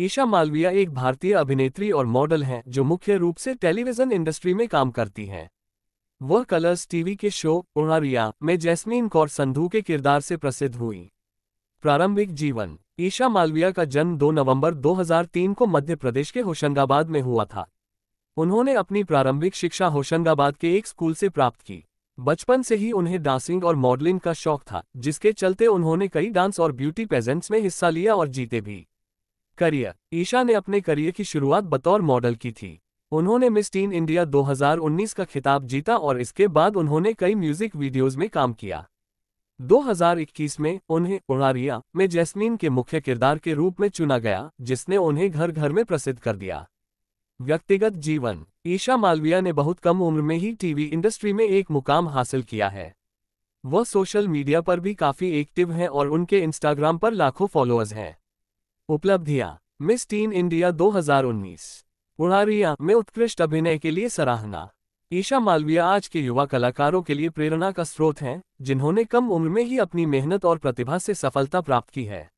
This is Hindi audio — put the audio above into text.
ईशा मालविया एक भारतीय अभिनेत्री और मॉडल हैं जो मुख्य रूप से टेलीविजन इंडस्ट्री में काम करती हैं वह कलर्स टीवी के शो उड़ारिया में जैस्मीन कौर संधू के किरदार से प्रसिद्ध हुई प्रारंभिक जीवन ईशा मालविया का जन्म 2 नवंबर 2003 को मध्य प्रदेश के होशंगाबाद में हुआ था उन्होंने अपनी प्रारंभिक शिक्षा होशंगाबाद के एक स्कूल से प्राप्त की बचपन से ही उन्हें डांसिंग और मॉडलिंग का शौक था जिसके चलते उन्होंने कई डांस और ब्यूटी पेजेंट्स में हिस्सा लिया और जीते भी करियर ईशा ने अपने करियर की शुरुआत बतौर मॉडल की थी उन्होंने मिस टीन इंडिया 2019 का खिताब जीता और इसके बाद उन्होंने कई म्यूजिक वीडियोज में काम किया 2021 में उन्हें उड़ारिया में जैस्मीन के मुख्य किरदार के रूप में चुना गया जिसने उन्हें घर घर में प्रसिद्ध कर दिया व्यक्तिगत जीवन ईशा मालविया ने बहुत कम उम्र में ही टीवी इंडस्ट्री में एक मुकाम हासिल किया है वह सोशल मीडिया पर भी काफ़ी एक्टिव हैं और उनके इंस्टाग्राम पर लाखों फॉलोअर्स हैं उपलब्धियां मिस टीन इंडिया 2019 उड़ारिया में उत्कृष्ट अभिनय के लिए सराहना ईशा मालविया आज के युवा कलाकारों के लिए प्रेरणा का स्रोत हैं जिन्होंने कम उम्र में ही अपनी मेहनत और प्रतिभा से सफलता प्राप्त की है